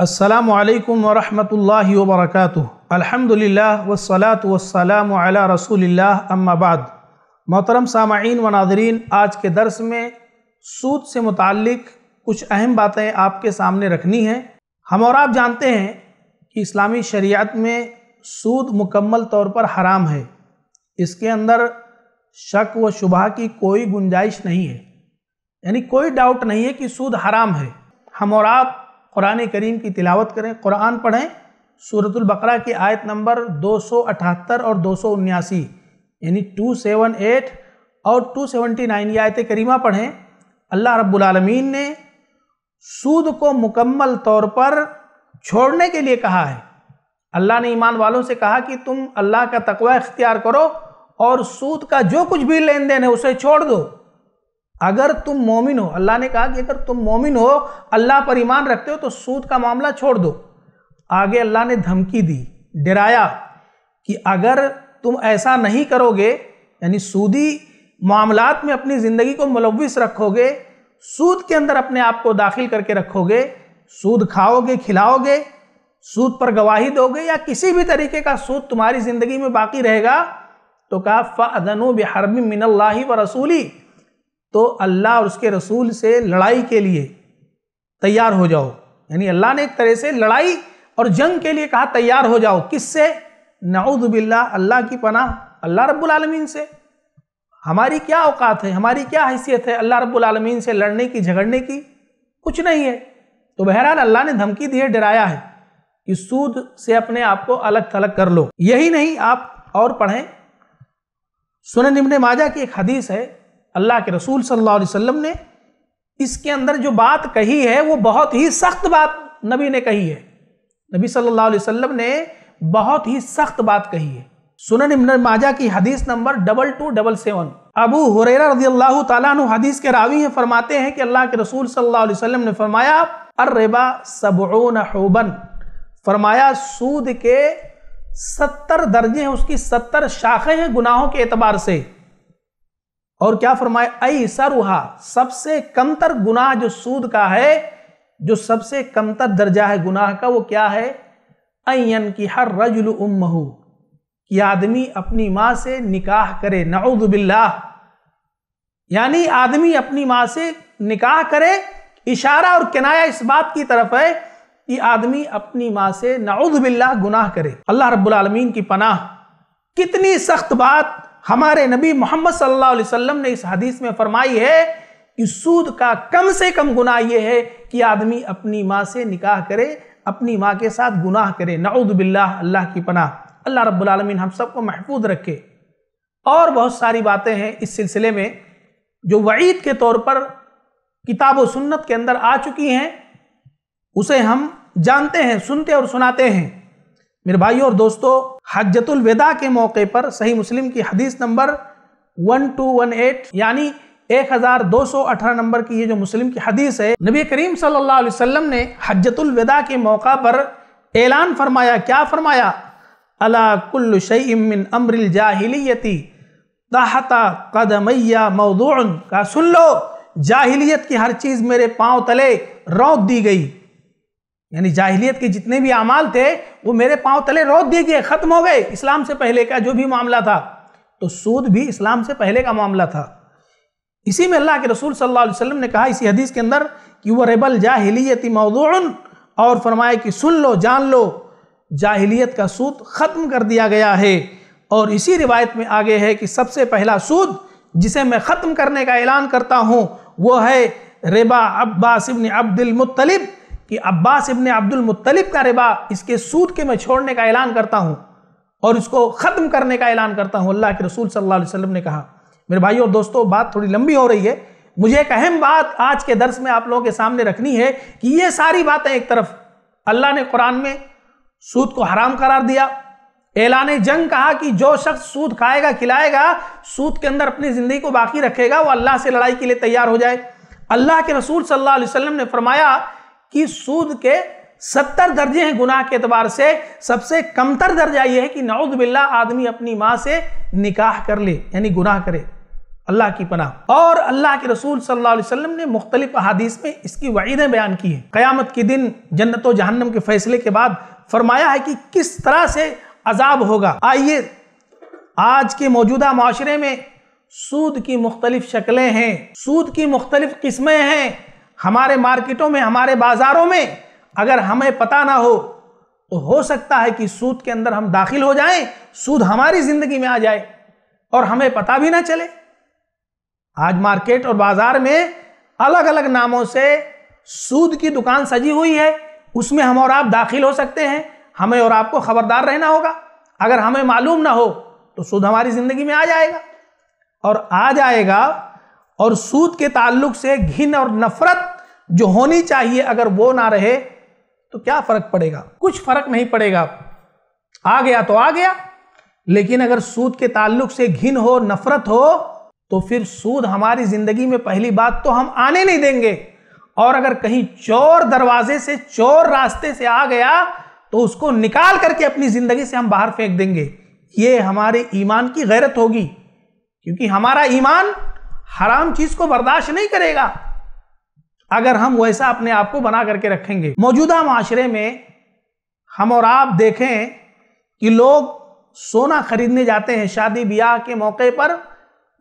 अस्सलाम वालेकुम वरहमतुल्लाहि वबरकातुह अल्हम्दुलिल्लाह वस्सलात वस्सलाम अला रसूलिल्लाह अम्मा बाद मोहतरम सामाइन व नादरीन आज के दर्स में सूद से मुतक़ कुछ अहम बातें आपके सामने रखनी हैं हम और आप जानते हैं कि इस्लामी शरीयत में सूद मुकम्मल तौर पर हराम है इसके अंदर शक व शुबह की कोई गुंजाइश नहीं है यानी कोई डाउट नहीं है कि सूद हराम है हम और आप कुरान करीम की तिलावत करें कुरान पढ़ें सूरतुल बकरा की आयत नंबर 278 और दो यानी 278 और 279 ये आयत करीमा पढ़ें अल्लाह रब्बुलमीन ने सूद को मुकम्मल तौर पर छोड़ने के लिए कहा है अल्लाह ने ईमान वालों से कहा कि तुम अल्लाह का तकवा इख्तियार करो और सूद का जो कुछ भी लेन देन है उसे छोड़ दो अगर तुम मोमिन हो अल्लाह ने कहा कि अगर तुम मोमिन हो अल्लाह पर ईमान रखते हो तो सूद का मामला छोड़ दो आगे अल्लाह ने धमकी दी डराया कि अगर तुम ऐसा नहीं करोगे यानी सूदी मामलात में अपनी ज़िंदगी को मुलविस रखोगे सूद के अंदर अपने आप को दाखिल करके रखोगे सूद खाओगे खिलाओगे सूद पर गवाही दोगे या किसी भी तरीके का सूद तुम्हारी ज़िंदगी में बाकी रहेगा तो कहा अदनु बिहरबी मिनल्ला व रसूली तो अल्लाह और उसके रसूल से लड़ाई के लिए तैयार हो जाओ यानी अल्लाह ने एक तरह से लड़ाई और जंग के लिए कहा तैयार हो जाओ किससे नाउदबिल्ला अल्लाह की पनाह अल्लाह रब्बुल आलमीन से हमारी क्या औकात है हमारी क्या हैसियत है अल्लाह रब्बुल आलमीन से लड़ने की झगड़ने की कुछ नहीं है तो बहरहाल अल्लाह ने धमकी दी है डराया है कि सूद से अपने आप को अलग थलग कर लो यही नहीं आप और पढ़ें सुन निम्न माजा की एक हदीस है अल्लाह के रसूल सल्लल्लाहु अलैहि वसल्लम ने इसके अंदर जो बात कही है वो बहुत ही सख्त बात नबी ने कही है नबी सल्लल्लाहु अलैहि वसल्लम ने बहुत ही सख्त बात कही है सुनन इब्न माजा की हदीस number double two double seven Abu Hurairah रजी अल्लाह तु हदीस के रावी हैं फरमाते हैं कि अल्लाह के रसूल सल्लल्लाहु अलैहि वसल्लम ने फरमाया अर्रेबा सबून हूबन फरमाया सूद के सत्तर दर्जे हैं उसकी सत्तर शाखें हैं गुनाहों के एतबार से और क्या फरमाए आई सरुहा सबसे कमतर गुनाह जो सूद का है जो सबसे कमतर दर्जा है गुनाह का वो क्या है अयन की हर रजुल उम्महू कि आदमी अपनी माँ से निकाह करे बिल्ला यानी आदमी अपनी माँ से निकाह करे इशारा और किनाया इस बात की तरफ है कि आदमी अपनी माँ से बिल्ला गुनाह करे अल्लाह रब्बुल रबालमीन की पनाह कितनी सख्त बात हमारे नबी मोहम्मद सल्लल्लाहु अलैहि वसल्लम ने इस हदीस में फरमाई है कि सूद का कम से कम गुनाह यह है कि आदमी अपनी माँ से निकाह करे अपनी माँ के साथ गुनाह करे नऊद बिल्ला अल्लाह की पनाह अल्लाह रब्बुल हम सबको महफूज रखे और बहुत सारी बातें हैं इस सिलसिले में जो वईद के तौर पर किताब व सुन्नत के अंदर आ चुकी हैं उसे हम जानते हैं सुनते और सुनाते हैं मेरे भाई और दोस्तों हजतुल विदा के मौके पर सही मुस्लिम की हदीस नंबर 1218 यानी 1218 नंबर की ये जो मुस्लिम की हदीस है नबी करीम सल्लल्लाहु अलैहि वसल्लम ने हजतुल विदा के मौका पर ऐलान फरमाया क्या फरमाया अला कुल्ल शईमिन अमरिल जाहिलियती ताहता कदमैया मौदून का सुन लो जाहिलियत की हर चीज़ मेरे पाँव तले रौद दी गई यानी जाहिलियत के जितने भी अमाल थे वो मेरे पांव तले रोक दिए गए खत्म हो गए इस्लाम से पहले का जो भी मामला था तो सूद भी इस्लाम से पहले का मामला था इसी में अल्लाह के रसूल सल्लल्लाहु अलैहि वसल्लम ने कहा इसी हदीस के अंदर कि वह रेबल जाहिलियत मौदून और फरमाया कि सुन लो जान लो जाहिलियत का सूद ख़त्म कर दिया गया है और इसी रिवायत में आगे है कि सबसे पहला सूद जिसे मैं ख़त्म करने का ऐलान करता हूँ वो है रेबा अब्बास इबन अब्दुलमतलब कि अब्बास इबन अब्दुल मुत्तलिब का रिबा इसके सूद के मैं छोड़ने का ऐलान करता हूँ और इसको ख़त्म करने का ऐलान करता हूँ अल्लाह के रसूल सल्लल्लाहु अलैहि वसल्लम ने कहा मेरे भाई और दोस्तों बात थोड़ी लंबी हो रही है मुझे एक अहम बात आज के दर्स में आप लोगों के सामने रखनी है कि ये सारी बातें एक तरफ अल्लाह ने कुरान में सूद को हराम करार दिया ऐलान जंग कहा कि जो शख्स सूद खाएगा खिलाएगा सूद के अंदर अपनी ज़िंदगी को बाकी रखेगा वो अल्लाह से लड़ाई के लिए तैयार हो जाए अल्लाह के रसूल सल्लल्लाहु अलैहि वसल्लम ने फरमाया कि सूद के सत्तर दर्जे हैं गुनाह के अतबार से सबसे कमतर दर्जा यह है कि नौद बिल्ला आदमी अपनी माँ से निकाह कर ले यानी गुनाह करे अल्लाह की पनाह और अल्लाह के रसूल सल्लल्लाहु अलैहि वसल्लम ने मुख्तलिफ अहादीस में इसकी वईदें बयान की हैं क़यामत के दिन जन्नत जहन्नम के फैसले के बाद फरमाया है कि किस तरह से अजाब होगा आइए आज के मौजूदा माशरे में सूद की मुख्तलिफ शक्लें हैं सूद की मुख्तलिफ किस्में हैं हमारे मार्केटों में हमारे बाजारों में अगर हमें पता ना हो तो हो सकता है कि सूद के अंदर हम दाखिल हो जाएं सूद हमारी जिंदगी में आ जाए और हमें पता भी ना चले आज मार्केट और बाजार में अलग अलग नामों से सूद की दुकान सजी हुई है उसमें हम और आप दाखिल हो सकते हैं हमें और आपको खबरदार रहना होगा अगर हमें मालूम ना हो तो सूद हमारी ज़िंदगी में आ जाएगा और आ जाएगा और सूद के ताल्लुक से घिन और नफरत जो होनी चाहिए अगर वो ना रहे तो क्या फर्क पड़ेगा कुछ फर्क नहीं पड़ेगा आ गया तो आ गया लेकिन अगर सूद के ताल्लुक से घिन हो नफरत हो तो फिर सूद हमारी जिंदगी में पहली बात तो हम आने नहीं देंगे और अगर कहीं चोर दरवाजे से चोर रास्ते से आ गया तो उसको निकाल करके अपनी जिंदगी से हम बाहर फेंक देंगे ये हमारे ईमान की गैरत होगी क्योंकि हमारा ईमान हराम चीज को बर्दाश्त नहीं करेगा अगर हम वैसा अपने आप को बना करके रखेंगे मौजूदा माशरे में हम और आप देखें कि लोग सोना खरीदने जाते हैं शादी ब्याह के मौके पर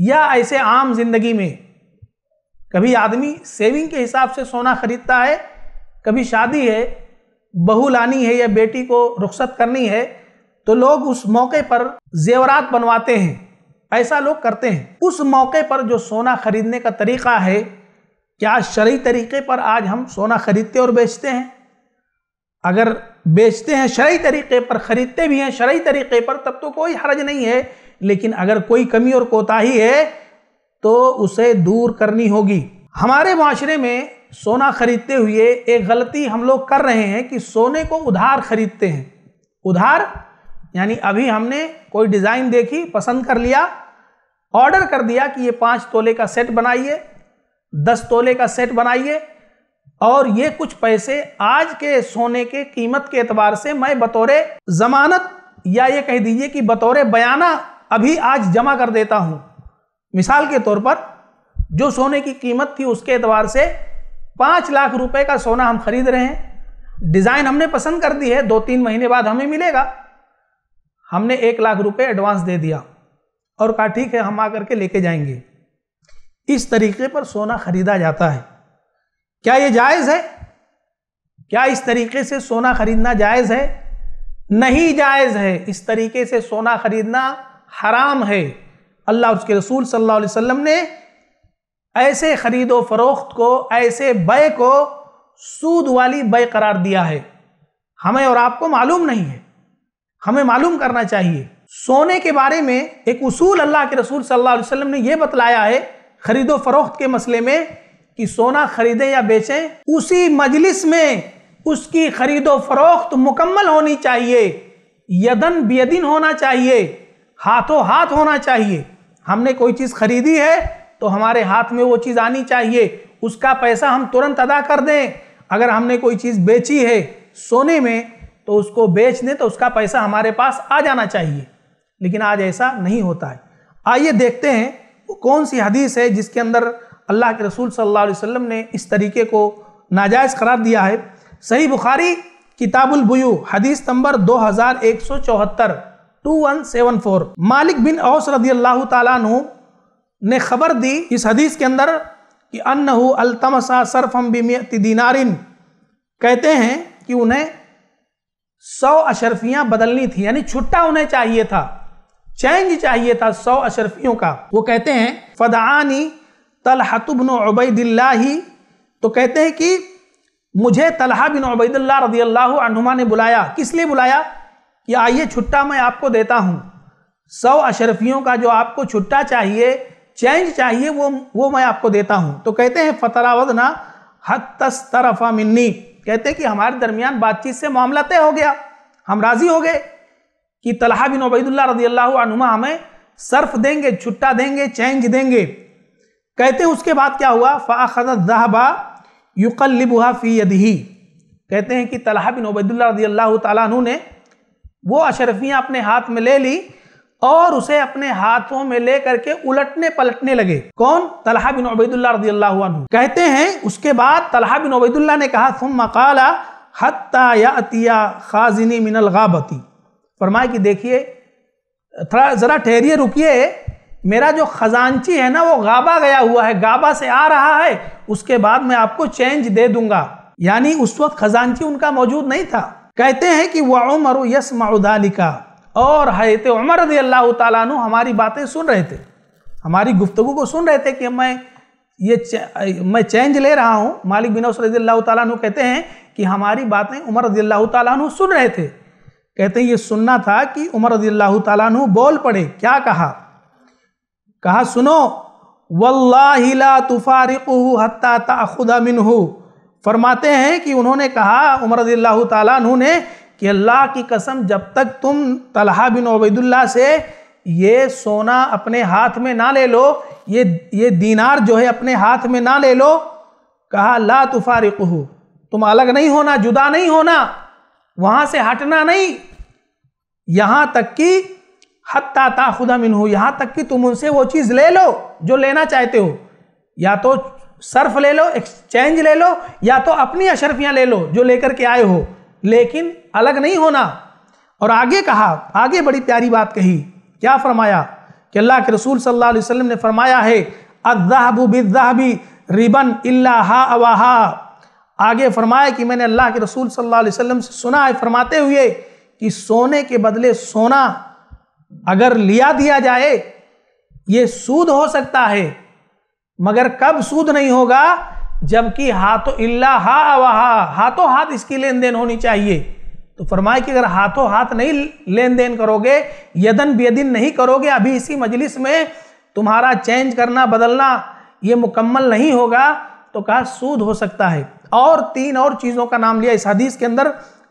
या ऐसे आम जिंदगी में कभी आदमी सेविंग के हिसाब से सोना खरीदता है कभी शादी है बहू लानी है या बेटी को रुख्सत करनी है तो लोग उस मौके पर जेवरात बनवाते हैं ऐसा लोग करते हैं उस मौके पर जो सोना खरीदने का तरीका है क्या शरी तरीके पर आज हम सोना खरीदते और बेचते हैं अगर बेचते हैं शरी तरीके पर ख़रीदते भी हैं शरी तरीके पर तब तो कोई हर्ज नहीं है लेकिन अगर कोई कमी और कोताही है तो उसे दूर करनी होगी हमारे माशरे में सोना खरीदते हुए एक गलती हम लोग कर रहे हैं कि सोने को उधार खरीदते हैं उधार यानी अभी हमने कोई डिज़ाइन देखी पसंद कर लिया ऑर्डर कर दिया कि ये पाँच तोले का सेट बनाइए दस तोले का सेट बनाइए और ये कुछ पैसे आज के सोने के कीमत के एतबार से मैं बतौर जमानत या ये कह दीजिए कि बतौरे बयाना अभी आज जमा कर देता हूँ मिसाल के तौर पर जो सोने की कीमत थी उसके एतबार से पाँच लाख रुपए का सोना हम खरीद रहे हैं डिज़ाइन हमने पसंद कर दी है दो तीन महीने बाद हमें मिलेगा हमने एक लाख रुपए एडवांस दे दिया और कहा ठीक है हम आ करके लेके जाएंगे इस तरीके पर सोना खरीदा जाता है क्या ये जायज़ है क्या इस तरीके से सोना खरीदना जायज़ है नहीं जायज़ है इस तरीके से सोना खरीदना हराम है अल्लाह उसके रसूल सल्लल्लाहु अलैहि वसल्लम ने ऐसे ख़रीदो फरोख्त को ऐसे बय को सूद वाली बय करार दिया है हमें और आपको मालूम नहीं है हमें मालूम करना चाहिए सोने के बारे में एक उसूल अल्लाह के रसूल सल्लल्लाहु अलैहि वसल्लम ने यह बतलाया है खरीदो फरोख्त के मसले में कि सोना खरीदें या बेचें उसी मजलिस में उसकी खरीदो फरोख्त मुकम्मल होनी चाहिए यदन बेदिन होना चाहिए हाथों हाथ होना चाहिए हमने कोई चीज़ खरीदी है तो हमारे हाथ में वो चीज़ आनी चाहिए उसका पैसा हम तुरंत अदा कर दें अगर हमने कोई चीज़ बेची है सोने में तो उसको बेच दें तो उसका पैसा हमारे पास आ जाना चाहिए लेकिन आज ऐसा नहीं होता है आइए देखते हैं कौन सी हदीस है जिसके अंदर अल्लाह के रसूल सल्लल्लाहु अलैहि वसल्लम ने इस तरीके को नाजायज़ करार दिया है सही बुखारी किताबुल बुयू हदीस नंबर दो हज़ार एक सौ चौहत्तर टू वन सेवन फोर मालिक बिन औस रदी अल्लाह तु ने खबर दी इस हदीस के अंदर कि अनहू अलतमसा सरफम बिमियति दीनारिन कहते हैं कि उन्हें सौ अशरफियाँ बदलनी थी यानी छुट्टा उन्हें चाहिए था चेंज चाहिए था सौ अशरफियों का वो कहते हैं फदानी तलहतुबन उबैदिल्ला ही तो कहते हैं कि मुझे तलहा बिन उबैदुल्ला रदी अल्लाह ने बुलाया किस लिए बुलाया कि आइए छुट्टा मैं आपको देता हूँ सौ अशरफियों का जो आपको छुट्टा चाहिए चेंज चाहिए वो वो मैं आपको देता हूँ तो कहते हैं फतरावदना हतस तरफा मिन्नी कहते हैं कि हमारे दरमियान बातचीत से मामला तय हो गया हम राज़ी हो गए कि तलहा बिन उबैदुल्ला रजी अल्लाह हमें सर्फ देंगे छुट्टा देंगे चेंज देंगे कहते उसके बाद क्या हुआ जहबा युकलबुहा फ़ी यदही कहते हैं कि तलहा बिन उबैदुल्ला रजी अल्लाह तु ने वो अशरफियाँ अपने हाथ में ले ली और उसे अपने हाथों में ले करके उलटने पलटने लगे कौन तलहा बिन उबैदुल्ला रजी अल्लाह कहते हैं उसके बाद तलहा बिन उबैदुल्ला ने कहा तुम मकाला हत्या खाजिनी मिनल गाबती फरमाए कि देखिए थोड़ा ज़रा ठहरिए रुकिए मेरा जो खजानची है ना वो गाबा गया हुआ है गाबा से आ रहा है उसके बाद मैं आपको चेंज दे दूंगा यानी उस वक्त खजानची उनका मौजूद नहीं था कहते हैं कि वह उमर यस मदालिका और हजरत उमर रदी अल्लाह तु हमारी बातें सुन रहे थे हमारी गुफ्तु को सुन रहे थे कि मैं ये चे, मैं चेंज ले रहा हूँ मालिक बिना रजी अल्लाह तु कहते हैं कि हमारी बातें उमर रजी अल्लाह तु सुन रहे थे कहते हैं ये सुनना था कि उमर रजील्ला तु बोल पड़े क्या कहा कहा सुनो वल्ला तुफारिकू हत्ता ताखुदा मिनहू फरमाते हैं कि उन्होंने कहा उमर रजील्ला तु ने कि अल्लाह की कसम जब तक तुम तलहा बिन ओबैदुल्ला से ये सोना अपने हाथ में ना ले लो ये ये दीनार जो है अपने हाथ में ना ले लो कहा ला तुफारिकू तुम अलग नहीं होना जुदा नहीं होना वहां से हटना नहीं यहां तक कि हत्ता ता खुदा मिन हो यहां तक कि तुम उनसे वो चीज ले लो जो लेना चाहते हो या तो सर्फ ले लो एक्सचेंज ले लो या तो अपनी अशरफियां ले लो जो लेकर के आए हो लेकिन अलग नहीं होना और आगे कहा आगे बड़ी प्यारी बात कही क्या फरमाया कि अल्लाह के रसूल सल्लल्लाहु अलैहि वसल्लम ने फरमाया है अजहबू बिजहबी रिबन इल्ला हा अवाहा आगे फरमाया कि मैंने अल्लाह के रसूल सल्लल्लाहु अलैहि वसल्लम से सुना है फरमाते हुए कि सोने के बदले सोना अगर लिया दिया जाए ये सूद हो सकता है मगर कब सूद नहीं होगा जबकि हाथों इल्ला हा वहा हाथों हाथ इसकी लेन देन होनी चाहिए तो फरमाए कि अगर हाथों हाथ नहीं लेन देन करोगे यदन बेदिन नहीं करोगे अभी इसी मजलिस में तुम्हारा चेंज करना बदलना ये मुकम्मल नहीं होगा तो कहा सूद हो सकता है और तीन और चीज़ों का नाम लिया इस हदीस के अंदर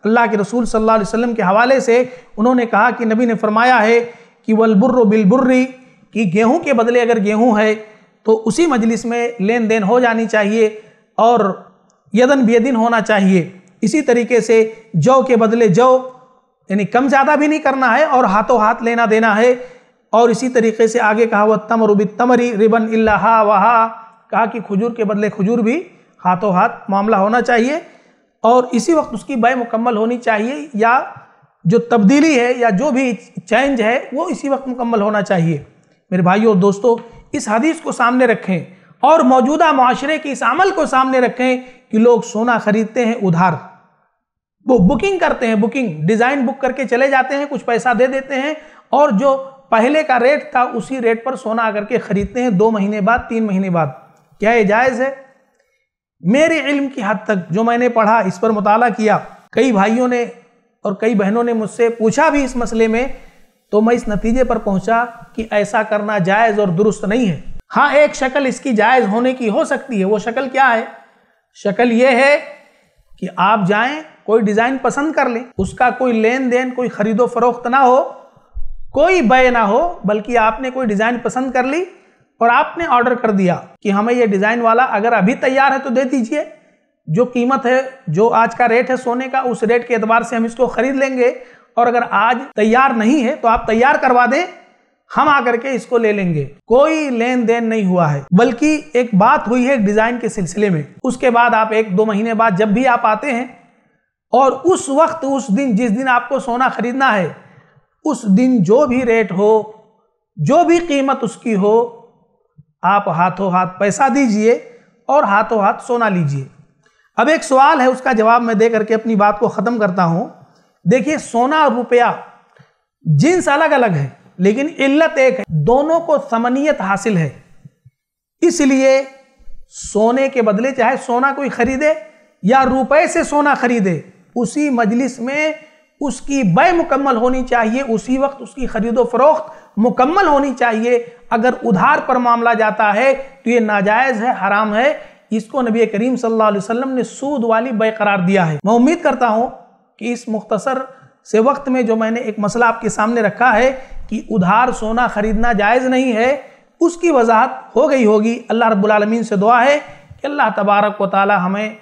अल्लाह के रसूल सल्लल्लाहु अलैहि वसल्लम के हवाले से उन्होंने कहा कि नबी ने फरमाया है कि वलबुर्र बिलबुर्री कि गेहूं के बदले अगर गेहूं है तो उसी मजलिस में लेन देन हो जानी चाहिए और यदन बेदिन होना चाहिए इसी तरीके से जौ के बदले जौ यानी कम ज़्यादा भी नहीं करना है और हाथों हाथ लेना देना है और इसी तरीके से आगे कहा वह तमरुबित तमरी रिबन इल्ला हा वहा कहा कि खजूर के बदले खजूर भी हाथों हाथ मामला होना चाहिए और इसी वक्त उसकी बाई मुकम्मल होनी चाहिए या जो तब्दीली है या जो भी चेंज है वो इसी वक्त मुकम्मल होना चाहिए मेरे भाइयों और दोस्तों इस हदीस को सामने रखें और मौजूदा माशरे के इस अमल को सामने रखें कि लोग सोना खरीदते हैं उधार वो बुकिंग करते हैं बुकिंग डिज़ाइन बुक करके चले जाते हैं कुछ पैसा दे देते हैं और जो पहले का रेट था उसी रेट पर सोना आकर के ख़रीदते हैं दो महीने बाद तीन महीने बाद क्या ये जायज़ है मेरे इल्म की हद तक जो मैंने पढ़ा इस पर मुताला किया कई भाइयों ने और कई बहनों ने मुझसे पूछा भी इस मसले में तो मैं इस नतीजे पर पहुंचा कि ऐसा करना जायज़ और दुरुस्त नहीं है हाँ एक शक्ल इसकी जायज़ होने की हो सकती है वो शक्ल क्या है शक्ल ये है कि आप जाएं कोई डिज़ाइन पसंद कर लें उसका कोई लेन देन कोई ख़रीदो फरोख्त ना हो कोई बय ना हो बल्कि आपने कोई डिज़ाइन पसंद कर ली और आपने ऑर्डर कर दिया कि हमें ये डिज़ाइन वाला अगर अभी तैयार है तो दे दीजिए जो कीमत है जो आज का रेट है सोने का उस रेट के एतबार से हम इसको खरीद लेंगे और अगर आज तैयार नहीं है तो आप तैयार करवा दें हम आकर के इसको ले लेंगे कोई लेन देन नहीं हुआ है बल्कि एक बात हुई है डिज़ाइन के सिलसिले में उसके बाद आप एक दो महीने बाद जब भी आप आते हैं और उस वक्त उस दिन जिस दिन आपको सोना खरीदना है उस दिन जो भी रेट हो जो भी कीमत उसकी हो आप हाथों हाथ पैसा दीजिए और हाथों हाथ सोना लीजिए अब एक सवाल है उसका जवाब मैं दे करके अपनी बात को ख़त्म करता हूँ देखिए सोना और रुपया जींस अलग अलग है लेकिन इल्लत एक है दोनों को समनीयत हासिल है इसलिए सोने के बदले चाहे सोना कोई खरीदे या रुपए से सोना खरीदे उसी मजलिस में उसकी बय मुकम्मल होनी चाहिए उसी वक्त उसकी खरीदो फरोख्त मुकम्मल होनी चाहिए अगर उधार पर मामला जाता है तो ये नाजायज़ है हराम है इसको नबी करीम सल्लल्लाहु अलैहि वसल्लम ने सूद वाली बेकरार दिया है मैं उम्मीद करता हूँ कि इस मुख्तसर से वक्त में जो मैंने एक मसला आपके सामने रखा है कि उधार सोना खरीदना जायज़ नहीं है उसकी वजाहत हो गई होगी अल्लाह रबालमीन से दुआ है कि अल्लाह तबारक व ताली हमें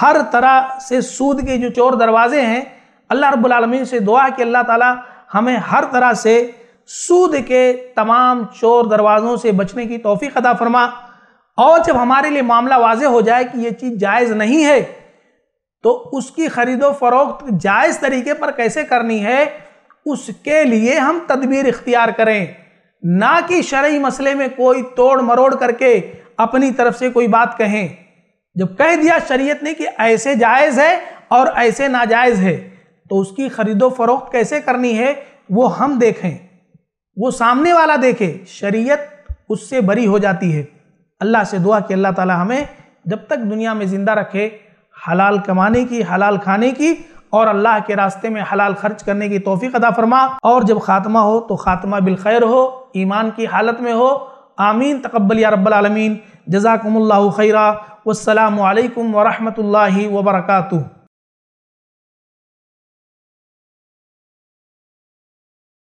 हर तरह से सूद के जो चोर दरवाज़े हैं अल्लाह रबालमीन से दुआ है कि अल्लाह ताली हमें हर तरह से सूद के तमाम चोर दरवाज़ों से बचने की तोफ़ी अदा फरमा और जब हमारे लिए मामला वाज हो जाए कि ये चीज़ जायज़ नहीं है तो उसकी ख़रीदो फरोख्त जायज़ तरीके पर कैसे करनी है उसके लिए हम तदबीर इख्तियार करें ना कि शर्य मसले में कोई तोड़ मरोड़ करके अपनी तरफ से कोई बात कहें जब कह दिया शरीयत ने कि ऐसे जायज़ है और ऐसे नाजायज़ है तो उसकी ख़रीदो फरोख्त कैसे करनी है वो हम देखें वो सामने वाला देखे शरीयत उससे बरी हो जाती है अल्लाह से दुआ कि अल्लाह ताला हमें जब तक दुनिया में ज़िंदा रखे हलाल कमाने की हलाल खाने की और अल्लाह के रास्ते में हलाल खर्च करने की तोफ़ी अदा फरमा और जब ख़ात्मा हो तो ख़ात्मा बिलखैर हो ईमान की हालत में हो आमीन तकबल या रब्बालमीन जजाकम्ला खैरा वालकम वरहमल वबरकू